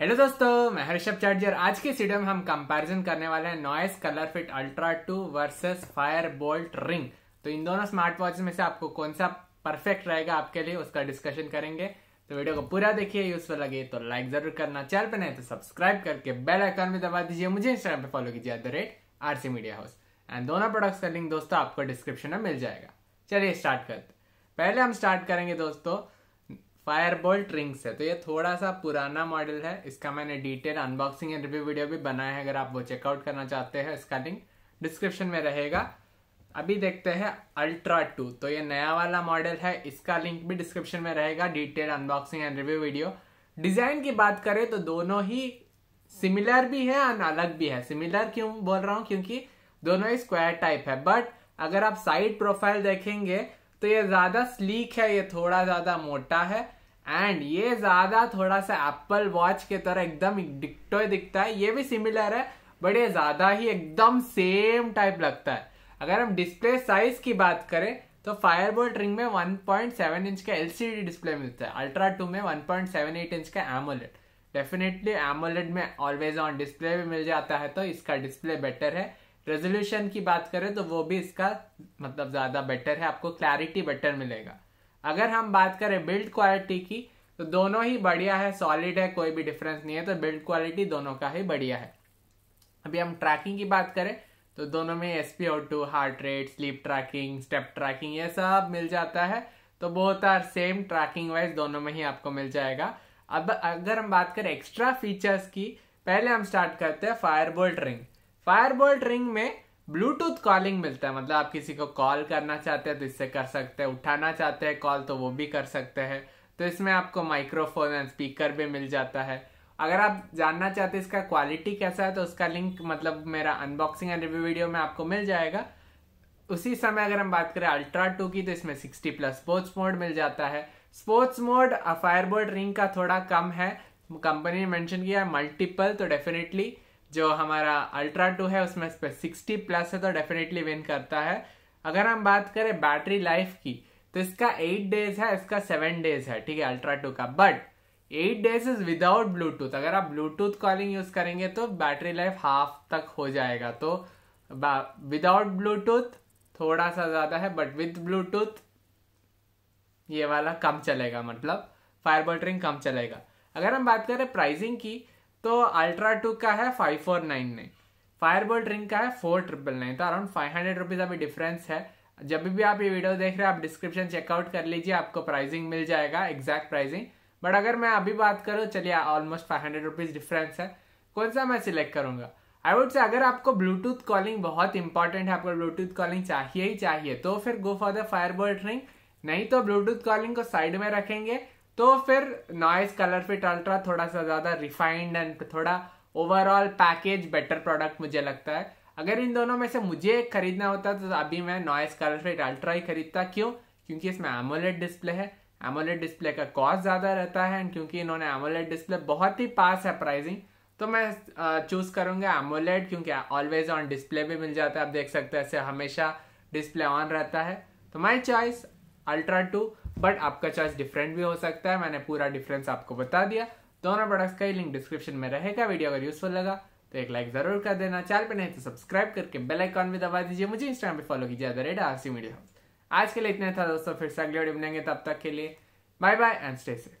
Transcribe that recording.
hello दोस्तों मैं हर्षभ charger आज के वीडियो में हम कंपैरिजन करने वाले हैं Noise colour fit Ultra two versus Fire Boltt Ring तो इन दोनों स्मार्ट वॉच में से आपको कौन सा परफेक्ट रहेगा आपके लिए उसका डिस्कशन करेंगे तो वीडियो को पूरा देखिए यूजफुल लगे तो लाइक जरूर करना चैनल पर नहीं तो सब्सक्राइब करके बेल आइकन भी दबा दीजिए मुझे इंस्टाग्राम पर फॉलो कीजिए at the rate RC media house and दोनों प्रोडक्ट्स का लिंक दोस्तों आपको डिस्क्रिप्शन में मिल जाएगा चलिए स्टार्ट करते पहले हम स्टार्ट करेंगे दोस्तों फायरबोल्ट रिंग्स है तो ये थोड़ा सा पुराना मॉडल है इसका मैंने detail unboxing and review video भी बनाया है अगर आप वो चेकआउट करना चाहते हैं इसका लिंक डिस्क्रिप्शन में रहेगा अभी देखते हैं अल्ट्रा टू तो ये नया वाला मॉडल है इसका लिंक भी डिस्क्रिप्शन में रहेगा detail unboxing and review video design की बात करें तो दोनों ही सिमिलर भी है और अलग भी है सिमिलर क्यों बोल रहा हूँ क्योंकि दोनों ही स्क्वायर टाइप है बट अगर आप साइड प्रोफाइल देखेंगे तो ये ज़्यादा स्लीक है ये थोड़ा ज़्यादा मोटा है एंड ये ज़्यादा थोड़ा सा एप्पल वॉच के तरह एकदम डिक्टो दिखता है ये भी सिमिलर है बट ये ज़्यादा ही एकदम सेम टाइप लगता है अगर हम डिस्प्ले साइज की बात करें तो फायरबोल्ट रिंग में 1.7 इंच का एलसीडी डिस्प्ले मिलता है अल्ट्रा टू में 1.78 इंच का एमोलेट डेफिनेटली एमोलेट में ऑलवेज ऑन डिस्प्ले भी मिल जाता है तो इसका डिस्प्ले बेटर है रेजोल्यूशन की बात करें तो वो भी इसका मतलब ज़्यादा बेटर है आपको क्लैरिटी बेटर मिलेगा अगर हम बात करें बिल्ड क्वालिटी की तो दोनों ही बढ़िया है सॉलिड है कोई भी डिफरेंस नहीं है तो बिल्ड क्वालिटी दोनों का ही बढ़िया है अभी हम ट्रैकिंग की बात करें तो दोनों में S P O two heart rate sleep tracking step tracking ये सब मिल जाता है तो बहुत आर सेम ट्रैकिंग वाइज दोनों में ही आपको मिल जाएगा अब अगर हम बात करें एक्स्ट्रा फीचर्स की पहले हम स्टार्ट करते हैं Fire Boltt Ring Fire Boltt Ring में ब्लूटूथ कॉलिंग मिलता है मतलब आप किसी को कॉल करना चाहते हैं तो इससे कर सकते हैं उठाना चाहते हैं कॉल तो वो भी कर सकते हैं तो इसमें आपको माइक्रोफोन एंड स्पीकर भी मिल जाता है अगर आप जानना चाहते हैं इसका क्वालिटी कैसा है तो उसका लिंक मतलब मेरा अनबॉक्सिंग एंड रिव्यू वीडियो में आपको मिल जाएगा उसी समय अगर हम बात करें अल्ट्रा टू की तो इसमें सिक्सटी प्लस स्पोर्ट्स मोड मिल जाता है स्पोर्ट्स मोड फायरबोल्ट रिंग का थोड़ा कम है कंपनी ने मेंशन किया है मल्टीपल तो डेफिनेटली जो हमारा अल्ट्रा टू है उसमें सिक्सटी प्लस है तो डेफिनेटली विन करता है अगर हम बात करें बैटरी लाइफ की तो इसका एट डेज है इसका सेवन डेज है ठीक है अल्ट्रा टू का but eight days is without Bluetooth अगर आप ब्लूटूथ कॉलिंग यूज करेंगे तो बैटरी लाइफ हाफ तक हो जाएगा तो विदाउट ब्लूटूथ थोड़ा सा ज्यादा है बट विद ब्लूटूथ ये वाला कम चलेगा मतलब फायर बटरिंग कम चलेगा अगर हम बात करें प्राइसिंग की तो अल्ट्रा टू का है five four nine nine Fire Boltt Ring का है फोर ट्रिपल नाइन तो अराउंड फाइव हंड्रेड रुपीज़ अभी डिफरेंस है जब भी आप ये वीडियो देख रहे हैं आप डिस्क्रिप्शन चेकआउट कर लीजिए आपको प्राइसिंग मिल जाएगा एग्जैक्ट प्राइसिंग बट अगर मैं अभी बात करूँ चलिए almost five hundred rupees difference है कौन सा मैं सिलेक्ट करूंगा आई वुड से अगर आपको ब्लूटूथ कॉलिंग बहुत इंपॉर्टेंट है आपको ब्लूटूथ कॉलिंग चाहिए ही चाहिए तो फिर go for the Fire Boltt Ring नहीं तो ब्लूटूथ कॉलिंग को साइड में रखेंगे तो फिर नॉइस कलर फिट अल्ट्रा थोड़ा सा ज़्यादा रिफाइंड एंड थोड़ा ओवरऑल पैकेज बेटर प्रोडक्ट मुझे लगता है अगर इन दोनों में से मुझे खरीदना होता तो अभी मैं नॉइस कलर फिट अल्ट्रा ही खरीदता क्यों क्योंकि इसमें एमोलेट डिस्प्ले है एमोलेट डिस्प्ले का कॉस्ट ज़्यादा रहता है एंड क्योंकि इन्होंने एमोलेट डिस्प्ले बहुत ही पास है प्राइसिंग तो मैं चूज़ करूंगा एमोलेट क्योंकि ऑलवेज ऑन डिस्प्ले भी मिल जाता है आप देख सकते हैं ऐसे हमेशा डिस्प्ले ऑन रहता है तो my choice Ultra two but आपका चॉइस डिफरेंट भी हो सकता है मैंने पूरा डिफरेंस आपको बता दिया दोनों प्रोडक्ट्स का ही लिंक डिस्क्रिप्शन में रहेगा वीडियो अगर यूजफुल लगा तो एक लाइक जरूर कर देना चैनल पर नहीं तो सब्सक्राइब करके बेल आइकॉन भी दबा दीजिए मुझे इंस्टाग्राम पे फॉलो कीजिए द रेट आरसी मीडिया आज के लिए इतना था दोस्तों फिर से अगले वीडियो बनाएंगे तब तक के लिए bye bye and stay safe